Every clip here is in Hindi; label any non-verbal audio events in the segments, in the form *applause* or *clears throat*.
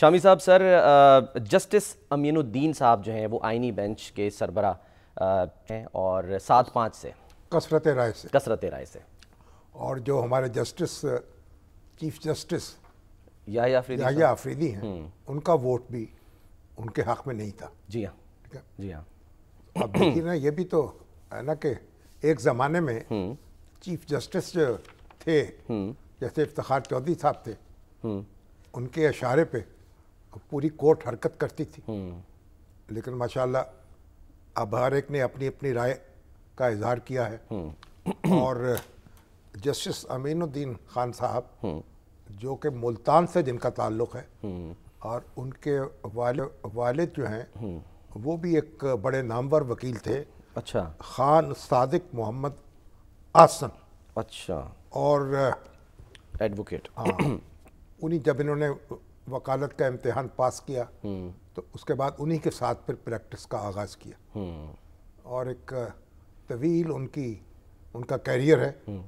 शामी साहब सर जस्टिस अमीनुद्दीन साहब जो हैं वो आइनी बेंच के सरबरा हैं और सात पाँच से कसरत राय से कसरत राय से और जो हमारे justice chief justice Yahya Afridi Afridi हैं हम्म। उनका वोट भी उनके हक में नहीं था जी हाँ ठीक है जी हाँ अब देखिए ना ये भी तो है ना कि एक ज़माने में हम्म। चीफ जस्टिस जो थे हम्म। जैसे इफ्तार चौधरी साहब थे उनके इशारे पे पूरी कोर्ट हरकत करती थी हम्म। लेकिन माशाल्लाह अब हर एक ने अपनी अपनी राय का इजहार किया है हम्म। और जस्टिस अमीनुद्दीन खान साहब हम्म। जो कि मुल्तान से जिनका ताल्लुक है और उनके वाले वालिद जो हैं वो भी एक बड़े नामवर वकील थे अच्छा खान सादिक मोहम्मद आसन अच्छा और एडवोकेट हाँ उन्हीं जब इन्होंने वकालत का इम्तहान पास किया हम्म। तो उसके बाद उन्हीं के साथ फिर प्रैक्टिस का आगाज़ किया हम्म। और एक तवील उनकी उनका कैरियर है हम्म।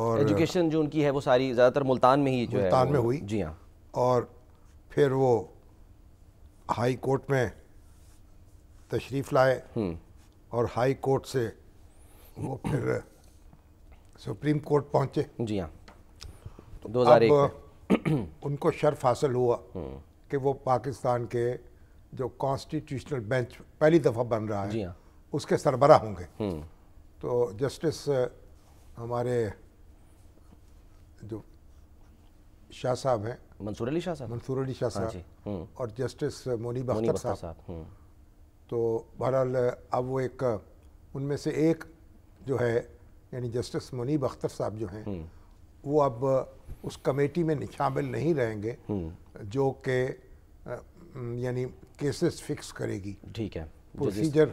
और एजुकेशन जो उनकी है वो सारी ज़्यादातर मुल्तान में ही जो मुल्तान में हुई जी हाँ और फिर वो हाई कोर्ट में तशरीफ़ लाए और हाई कोर्ट से वो फिर सुप्रीम कोर्ट पहुँचे जी हाँ तो दो हज़ार *clears throat* उनको शर्फ हासिल हुआ कि वो पाकिस्तान के जो कॉन्स्टिट्यूशनल बेंच पहली दफ़ा बन रहा है हाँ। उसके सरबरा होंगे हम्म। तो जस्टिस uh, हमारे जो शाह साहब हैं मंसूर अली शाह साहब मंसूर अली शाह हाँ साहब हम्म। और जस्टिस uh, मोनी अख्तर साहब हम्म। तो बहरहाल uh, अब वो एक उनमें से एक जो है यानी जस्टिस मुनीब अख्तर साहब जो हैं वो अब उस कमेटी में शामिल नहीं रहेंगे हम्म। जो के यानी केसेस फिक्स करेगी ठीक है procedure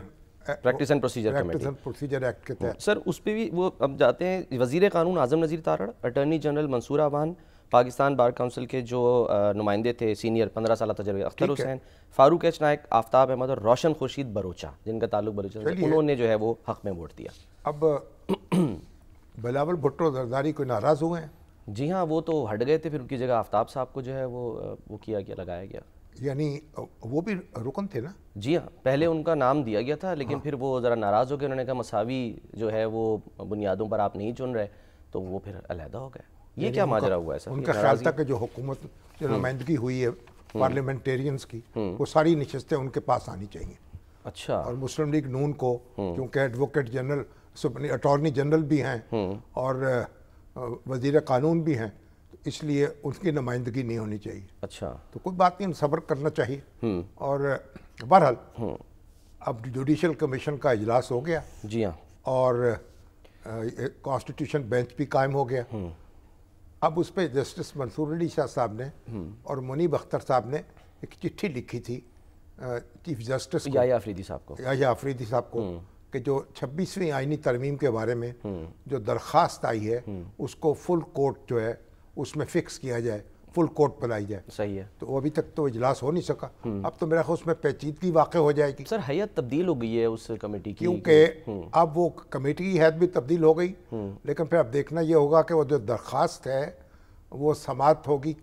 practice and procedure practice and procedure act के तहत सर उस पर भी वो अब जाते हैं वजीर कानून आजम Nazir Tarar attorney general Mansoor Awan Pakistan bar council के जो नुमाइंदे थे सीनियर पंद्रह साल तजर्बे अख्तर हुसैन फारूक एच नायक आफ्ताब अहमद और रोशन खुर्शीद बरोचा जिनका ताल्लुक बरोचा उन्होंने जो है वो हक में वोट दिया अब बिलावल भुट्टो जरदारी को नाराज़ हुए हैं जी हाँ वो तो हट गए थे फिर उनकी जगह आफ्ताब साहब को जो है वो वो किया गया लगाया गया यानी वो भी रुकन थे ना जी हाँ पहले हाँ। उनका नाम दिया गया था लेकिन हाँ। फिर वो ज़रा नाराज़ हो गए उन्होंने कहा मसावी जो है वो बुनियादों पर आप नहीं चुन रहे तो वो फिर अलहदा हो गए ये क्या माजरा हुआ है सर उनका ख्याल था कि जो हुकूमत जो हम्म। नुमाइंदगी हुई है हम्म। पार्लियामेंटेरियंस की हम्म। वो सारी नशस्तें उनके पास आनी चाहिए अच्छा और मुस्लिम लीग नून को क्योंकि एडवोकेट जनरल अटॉर्नी जनरल भी हैं हम्म। और वजीर कानून भी हैं इसलिए उनकी नुमाइंदगी नहीं होनी चाहिए अच्छा तो कोई बात नहीं सब्र करना चाहिए हम्म। और बहरहाल हम्म। अब जुडिशल कमीशन का इजलास हो गया जी हाँ और कॉन्स्टिट्यूशन बेंच भी कायम हो गया अब उस पर जस्टिस मंसूर अली शाह साहब ने और मुनीब अख्तर साहब ने एक चिट्ठी लिखी थी चीफ जस्टिस आफरीदी साहब को याया आफरीदी साहब को कि जो 26वीं आइनी तरमीम के बारे में जो दरख्वास्त आई है उसको फुल कोर्ट जो है उसमें फ़िक्स किया जाए फुल कोर्ट बनाई जाए सही है तो अभी तक तो इजलास हो नहीं सका हम्म। अब तो मेरा उसमें पेचीदगी वाक़ हो जाएगी सर हैत तब्दील हो गई है उस कमेटी की क्योंकि हम्म। अब वो कमेटी की हैत भी तब्दील हो गई हम्म। लेकिन फिर अब देखना ये होगा कि वो जो दरख्वास्त है वो समाप्त होगी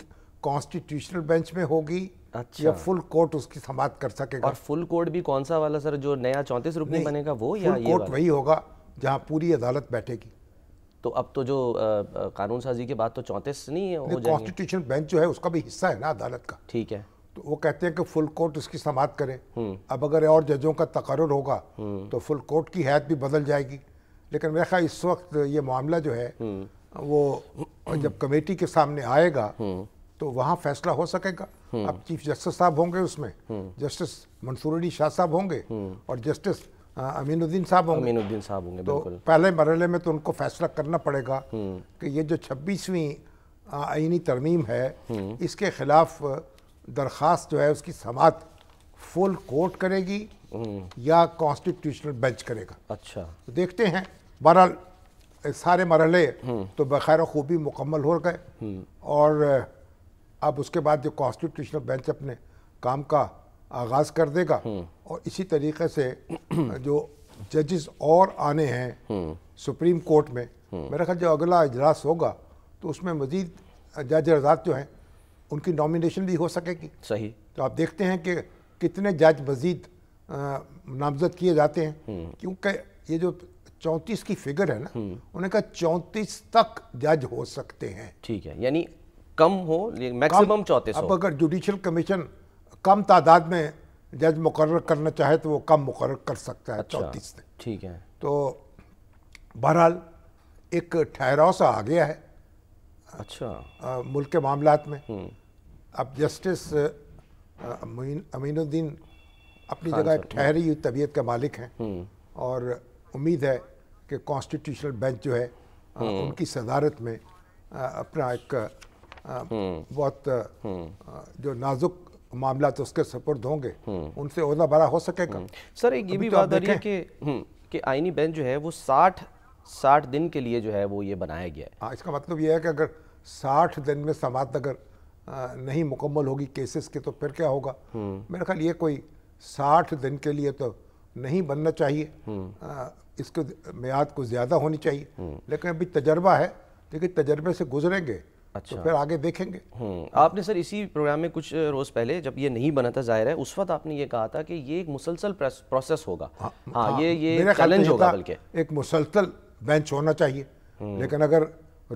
कॉन्स्टिट्यूशनल बेंच में होगी अच्छा या फुल कोट उसकी समाप्त कर सकेगा और फुल कोर्ट भी कौन सा वाला सर जो नया चौंतीस रुपये बनेगा वो या ये कोर्ट वही होगा जहाँ पूरी अदालत बैठेगी तो अब तो जो कानून साजी के बाद तो चौंतीस नहीं है कॉन्स्टिट्यूशन बेंच जो है उसका भी हिस्सा है ना अदालत का ठीक है तो वो कहते हैं कि फुल कोर्ट इसकी समाप्त करें हम्म। अब अगर और जजों का तकर होगा हम्म। तो फुल कोर्ट की हैत भी बदल जाएगी लेकिन मेरा ख्याल इस वक्त ये मामला जो है हम्म। वो जब कमेटी के सामने आएगा तो वहाँ फैसला हो सकेगा हम्म। अब चीफ जस्टिस साहब होंगे उसमें हम्म। जस्टिस मंसूर अली शाह साहब होंगे हम्म। और जस्टिस अमीनुद्दीन साहब होंगे अमीनुद्दीन साहब होंगे तो पहले मरहले में तो उनको फैसला करना पड़ेगा कि ये जो छब्बीसवीं आइनी तरमीम है इसके खिलाफ दरख्वास्त जो है उसकी समात फुल कोर्ट करेगी या कॉन्स्टिट्यूशनल बेंच करेगा अच्छा तो देखते हैं बहरहाल सारे मरहले तो बखैर खूबी मुकम्मल हो गए और अब उसके बाद जो कॉन्स्टिट्यूशनल बेंच अपने काम का आगाज़ कर देगा हम्म। और इसी तरीके से *clears throat* जो जजेस और आने हैं हम्म। सुप्रीम कोर्ट में हम्म। मेरा ख्याल जो अगला इजलास होगा तो उसमें मज़ीद जज आजाद जो हैं उनकी नॉमिनेशन भी हो सकेगी सही तो आप देखते हैं कि कितने जज मज़ीद नामजद किए जाते हैं क्योंकि ये जो चौंतीस की फिगर है ना उन्हें कहा चौंतीस तक जज हो सकते हैं ठीक है यानी कम हो मैक्सिमम चौंतीस अब अगर जुडिशल कमीशन कम तादाद में जज मुकर करना चाहे तो वो कम मुकर कर सकता है अच्छा, चौंतीस से ठीक है तो बहरहाल एक ठहराव सा आ गया है अच्छा आ, मुल्क के मामला में हम्म। अब जस्टिस अमीनुद्दीन अपनी जगह हम्म। ठहरी हुई तबीयत के मालिक हैं हम्म। और उम्मीद है कि कॉन्स्टिट्यूशनल बेंच जो है उनकी सदारत में अपना एक हम्म। बहुत हम्म। जो नाजुक मामला तो उसके सपुर्द होंगे हम्म। उनसे उदा बड़ा हो सकेगा सर एक ये भी तो बात आ रही है कि कि आइनी बेंच जो है वो साठ साठ दिन के लिए जो है वो ये बनाया गया है हाँ इसका मतलब ये है कि अगर साठ दिन में समात अगर नहीं मुकम्मल होगी केसेस के तो फिर क्या होगा मेरे ख्याल ये कोई साठ दिन के लिए तो नहीं बनना चाहिए इसके मैद को ज़्यादा होनी चाहिए लेकिन अभी तजर्बा है लेकिन तजर्बे से गुजरेंगे अच्छा तो फिर आगे देखेंगे हम्म, आपने सर इसी प्रोग्राम में कुछ रोज़ पहले जब ये नहीं बना था जाहिर है उस वक्त आपने ये कहा था कि ये एक मुसलसल प्रोसेस होगा हाँ, हाँ, हाँ, ये ये चैलेंज होगा बल्कि एक मुसलसल बेंच होना चाहिए हम्म। लेकिन अगर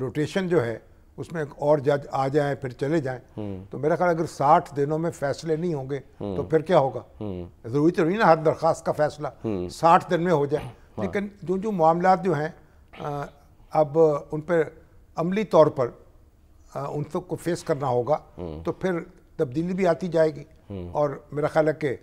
रोटेशन जो है उसमें और जज आ जाए फिर चले जाए हम्म। तो मेरा ख्याल अगर साठ दिनों में फैसले नहीं होंगे तो फिर क्या होगा जरूरी तो नहीं ना हर दरखास्त का फैसला साठ दिन में हो जाए हाँ। लेकिन जो जो मामला जो हैं अब उन पर अमली तौर पर उन सब को फेस करना होगा हम्म। तो फिर तब्दीली भी आती जाएगी हम्म। और मेरा ख्याल है कि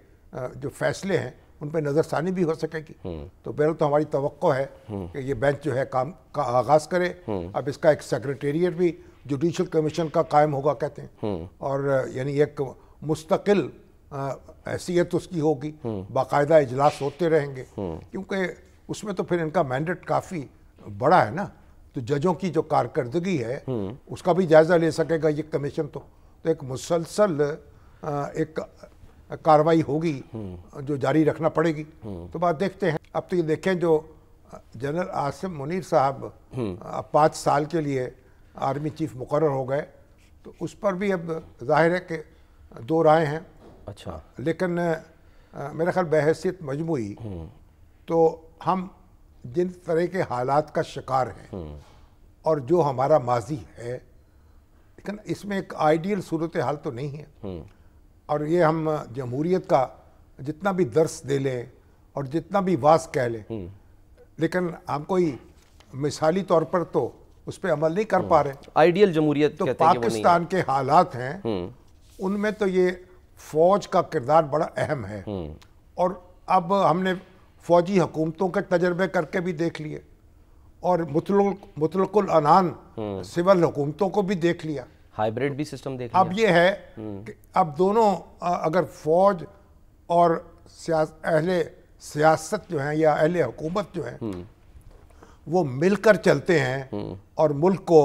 जो फैसले हैं उन पर नज़रसानी भी हो सकेगी हम्म। तो बहुत तो हमारी तो है कि ये बेंच जो है काम का आगाज़ करे अब इसका एक सेक्रेटेरिएट भी जुडिशल कमीशन का कायम होगा कहते हैं और यानी एक मुस्तकिल हैसियत उसकी होगी बाकायदा इजलास होते रहेंगे क्योंकि उसमें तो फिर इनका मैंडेट काफ़ी बड़ा है ना तो जजों की जो कारकर्दगी है हम्म। उसका भी जायज़ा ले सकेगा ये कमीशन तो, तो एक मुसलसल एक कार्रवाई होगी हम्म। जो जारी रखना पड़ेगी हम्म। तो बात देखते हैं अब तो ये देखें जो जनरल आसिम मुनीर साहब अब पाँच साल के लिए आर्मी चीफ मुकर हो गए तो उस पर भी अब जाहिर है कि दो राय हैं अच्छा लेकिन मेरा ख्याल बहसीत मजमू तो हम जिन तरह के हालात का शिकार हैं हम्म। और जो हमारा माजी है लेकिन इसमें एक आइडियल सूरत हाल तो नहीं है हम्म। और ये हम जमहूरीत का जितना भी दर्स दे लें और जितना भी वास कह लें हम्म। लेकिन हम कोई मिसाली तौर पर तो उस पर अमल नहीं कर पा रहे आइडियल जमहूरियत तो पाकिस्तान के हालात हैं उनमें तो ये फौज का किरदार बड़ा अहम है और अब हमने फौजी हुकूमतों के तजर्बे करके भी देख लिए और मुतलकुल अनहान हम्म। सिविल हुकूमतों को भी देख लिया हाइब्रिड भी सिस्टम देख अब ये है हम्म। कि अब दोनों अगर फौज और अहले सियासत जो हैं या अहले हुकूमत जो हैं हम्म। वो मिलकर चलते हैं और मुल्क को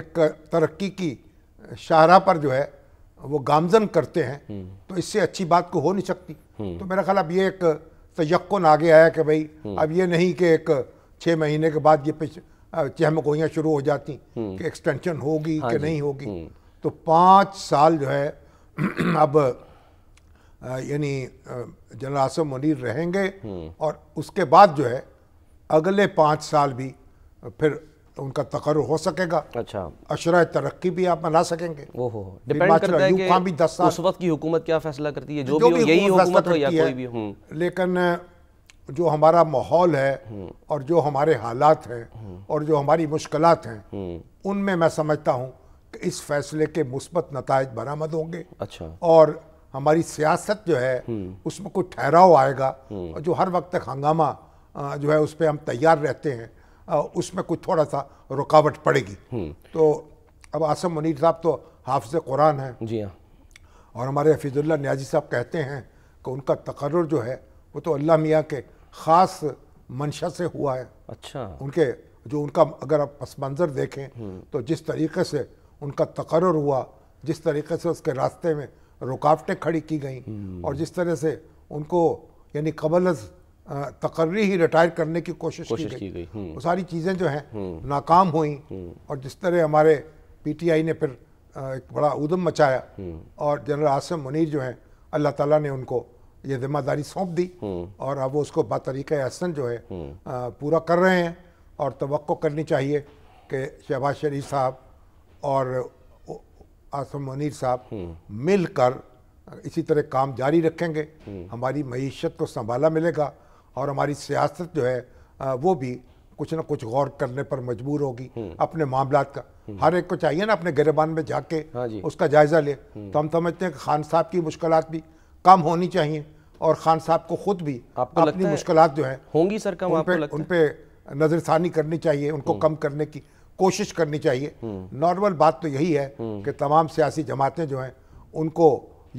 एक तरक्की की शाहरा पर जो है वो गामजन करते हैं तो इससे अच्छी बात को हो नहीं सकती तो मेरा ख्याल अब ये एक तयन आगे आया कि भाई अब ये नहीं कि एक छः महीने के बाद ये पिछ शुरू हो जाती हम्म। कि एक्सटेंशन होगी हाँ कि नहीं होगी हम्म। तो पाँच साल जो है *clears throat* अब यानी जनरल आसम मुनीर रहेंगे हम्म। और उसके बाद जो है अगले पाँच साल भी फिर तो उनका तकर हो सकेगा अच्छा अशरा तरक्की भी आप मना सकेंगे डिपेंड उस वक्त की हुकूमत क्या फैसला करती है जो, जो भी, भी यही हुकूमत हो या कोई भी लेकिन जो हमारा माहौल है हम्म। और जो हमारे हालात हैं हम्म। और जो हमारी मुश्किल हैं हम्म। उनमें मैं समझता हूँ कि इस फैसले के मुस्बत नतज बरामद होंगे अच्छा और हमारी सियासत जो है उसमें कोई ठहराव आएगा और जो हर वक्त तक हंगामा जो है उस पर हम तैयार रहते हैं उसमें कुछ थोड़ा सा रुकावट पड़ेगी हम्म। तो अब आसम मुनीर साहब तो हाफज कुरान है जी हाँ और हमारे हफीज़ुल्ला न्याजी साहब कहते हैं कि उनका तकर्र जो है वो तो अल्लाह मियाँ के ख़ास मंशा से हुआ है अच्छा उनके जो उनका अगर आप पस मंज़र देखें हम्म। तो जिस तरीके से उनका तकर्र हुआ जिस तरीके से उसके रास्ते में रुकावटें खड़ी की गई हम्म। और जिस तरह से उनको यानी कबल तकर्री ही रिटायर करने की कोशिश, कोशिश की, गई, हम्म। वो सारी चीज़ें जो हैं हम्म। नाकाम हुई हम्म। और जिस तरह हमारे पीटीआई ने फिर एक बड़ा उदम मचाया और जनरल आसिम मुनीर जो हैं अल्लाह ताला ने उनको ये जिम्मेदारी सौंप दी और अब वो उसको बतरीक़ अहसन जो है पूरा कर रहे हैं और तो करनी चाहिए कि शहबाज शरीफ साहब और आसम मुनीर साहब मिलकर इसी तरह काम जारी रखेंगे हमारी मीशत को संभाला मिलेगा और हमारी सियासत जो है वो भी कुछ ना कुछ गौर करने पर मजबूर होगी हम्म। अपने मामला का हम्म। हर एक को चाहिए ना अपने गिरबान में जाके हाँ उसका जायज़ा ले तो हम्म। हम समझते हैं कि खान साहब की मुश्किल भी कम होनी चाहिए और खान साहब को खुद भी अपनी मुश्किल जो है होंगी सर कम उन पर नज़रसानी करनी चाहिए उनको कम करने की कोशिश करनी चाहिए नॉर्मल बात तो यही है कि तमाम सियासी जमातें जो हैं उनको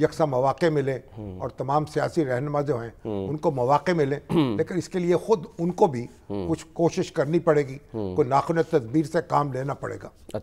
यकसा मौाक़े मिलें और तमाम सियासी रहनमा जो हैं उनको मौाक़े मिलें लेकिन इसके लिए ख़ुद उनको भी हम्म। कुछ कोशिश करनी पड़ेगी हम्म। कोई नाखुन तदबीर से काम लेना पड़ेगा